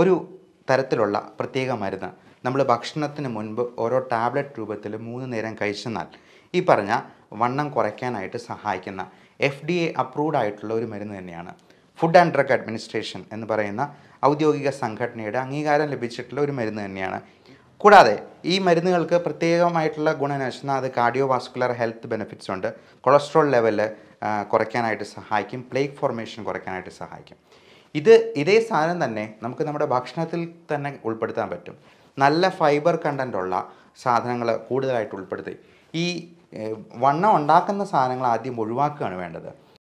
ഒരു തരത്തിലുള്ള പ്രത്യേക മരുന്ന് നമ്മൾ ഭക്ഷണത്തിന് മുൻപ് ഓരോ ടാബ്ലറ്റ് രൂപത്തിൽ മൂന്ന് നേരം കഴിച്ചെന്നാൽ ഈ പറഞ്ഞ വണ്ണം കുറയ്ക്കാനായിട്ട് സഹായിക്കുന്ന എഫ് ഡി എ അപ്രൂവ്ഡ് ആയിട്ടുള്ള ഒരു മരുന്ന് തന്നെയാണ് ഫുഡ് ആൻഡ് ഡ്രഗ് അഡ്മിനിസ്ട്രേഷൻ എന്ന് പറയുന്ന ഔദ്യോഗിക സംഘടനയുടെ അംഗീകാരം ലഭിച്ചിട്ടുള്ള ഒരു മരുന്ന് തന്നെയാണ് കൂടാതെ ഈ മരുന്നുകൾക്ക് പ്രത്യേകമായിട്ടുള്ള ഗുണനശന അത് കാർഡിയോ വാസ്കുലർ ഹെൽത്ത് ബെനിഫിറ്റ്സ് ഉണ്ട് കൊളസ്ട്രോൾ ലെവല് കുറയ്ക്കാനായിട്ട് സഹായിക്കും പ്ലേക്ക് ഫോർമേഷൻ കുറയ്ക്കാനായിട്ട് സഹായിക്കും ഇത് ഇതേ സാധനം തന്നെ നമുക്ക് നമ്മുടെ ഭക്ഷണത്തിൽ തന്നെ ഉൾപ്പെടുത്താൻ പറ്റും നല്ല ഫൈബർ കണ്ടൻ്റുള്ള സാധനങ്ങൾ കൂടുതലായിട്ട് ഉൾപ്പെടുത്തി ഈ വണ്ണം ഉണ്ടാക്കുന്ന സാധനങ്ങൾ ആദ്യം ഒഴിവാക്കുകയാണ് വേണ്ടത്